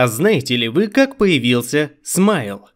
А знаете ли вы, как появился Смайл?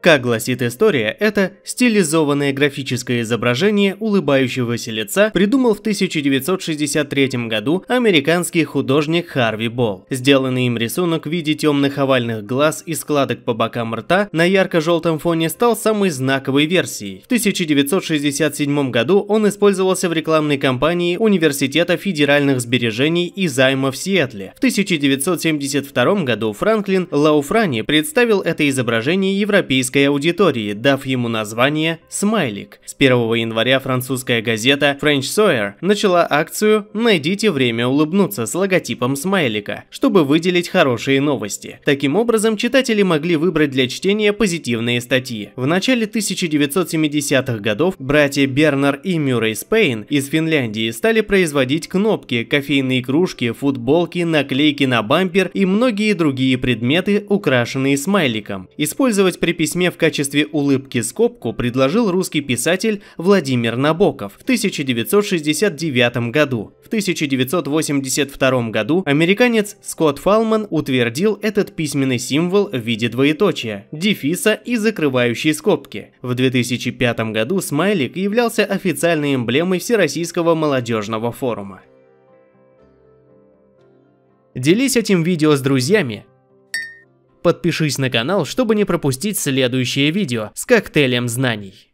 Как гласит история, это стилизованное графическое изображение улыбающегося лица придумал в 1963 году американский художник Харви Болл. Сделанный им рисунок в виде темных овальных глаз и складок по бокам рта на ярко-желтом фоне стал самой знаковой версией. В 1967 году он использовался в рекламной кампании Университета федеральных сбережений и займа в Сиэтле. В 1972 году Франклин Лауфрани представил это изображение европейскому российской аудитории, дав ему название «Смайлик». С 1 января французская газета French Sawyer начала акцию «Найдите время улыбнуться» с логотипом смайлика, чтобы выделить хорошие новости. Таким образом, читатели могли выбрать для чтения позитивные статьи. В начале 1970-х годов братья Бернар и Мюррей Спейн из Финляндии стали производить кнопки, кофейные кружки, футболки, наклейки на бампер и многие другие предметы, украшенные смайликом. Использовать при письме письме в качестве улыбки скобку предложил русский писатель Владимир Набоков в 1969 году. В 1982 году американец Скотт Фалман утвердил этот письменный символ в виде двоеточия, дефиса и закрывающей скобки. В 2005 году смайлик являлся официальной эмблемой Всероссийского молодежного форума. Делись этим видео с друзьями, Подпишись на канал, чтобы не пропустить следующее видео с коктейлем знаний.